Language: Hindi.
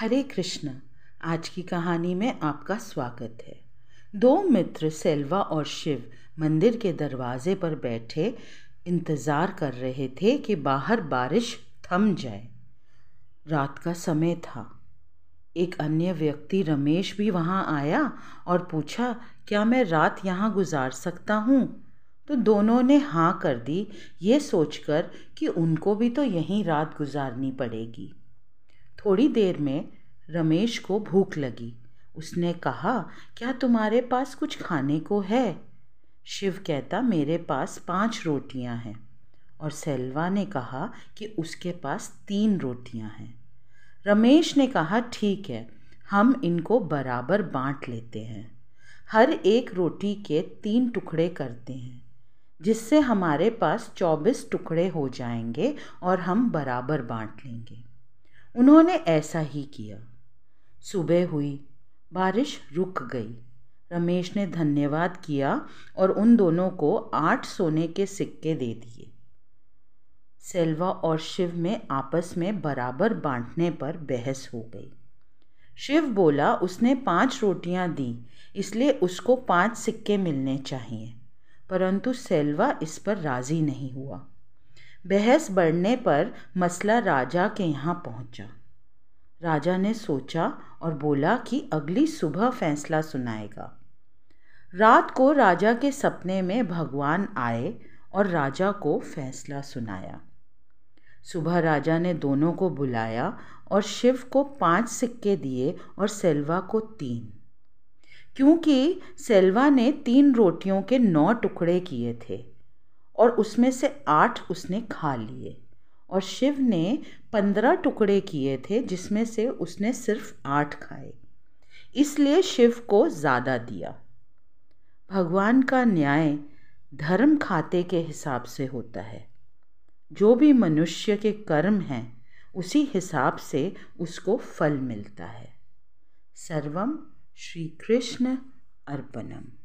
हरे कृष्ण आज की कहानी में आपका स्वागत है दो मित्र सेल्वा और शिव मंदिर के दरवाजे पर बैठे इंतज़ार कर रहे थे कि बाहर बारिश थम जाए रात का समय था एक अन्य व्यक्ति रमेश भी वहाँ आया और पूछा क्या मैं रात यहाँ गुजार सकता हूँ तो दोनों ने हाँ कर दी ये सोचकर कि उनको भी तो यहीं रात गुजारनी पड़ेगी थोड़ी देर में रमेश को भूख लगी उसने कहा क्या तुम्हारे पास कुछ खाने को है शिव कहता मेरे पास पांच रोटियां हैं और सेल्वा ने कहा कि उसके पास तीन रोटियां हैं रमेश ने कहा ठीक है हम इनको बराबर बांट लेते हैं हर एक रोटी के तीन टुकड़े करते हैं जिससे हमारे पास चौबीस टुकड़े हो जाएंगे और हम बराबर बांट लेंगे उन्होंने ऐसा ही किया सुबह हुई बारिश रुक गई रमेश ने धन्यवाद किया और उन दोनों को आठ सोने के सिक्के दे दिए सेल्वा और शिव में आपस में बराबर बांटने पर बहस हो गई शिव बोला उसने पांच रोटियां दी इसलिए उसको पांच सिक्के मिलने चाहिए परंतु सेल्वा इस पर राज़ी नहीं हुआ बहस बढ़ने पर मसला राजा के यहाँ पहुँचा राजा ने सोचा और बोला कि अगली सुबह फैसला सुनाएगा रात को राजा के सपने में भगवान आए और राजा को फैसला सुनाया सुबह राजा ने दोनों को बुलाया और शिव को पांच सिक्के दिए और सेल्वा को तीन क्योंकि सेल्वा ने तीन रोटियों के नौ टुकड़े किए थे और उसमें से आठ उसने खा लिए और शिव ने पंद्रह टुकड़े किए थे जिसमें से उसने सिर्फ आठ खाए इसलिए शिव को ज़्यादा दिया भगवान का न्याय धर्म खाते के हिसाब से होता है जो भी मनुष्य के कर्म हैं उसी हिसाब से उसको फल मिलता है सर्वम श्री कृष्ण अर्पणम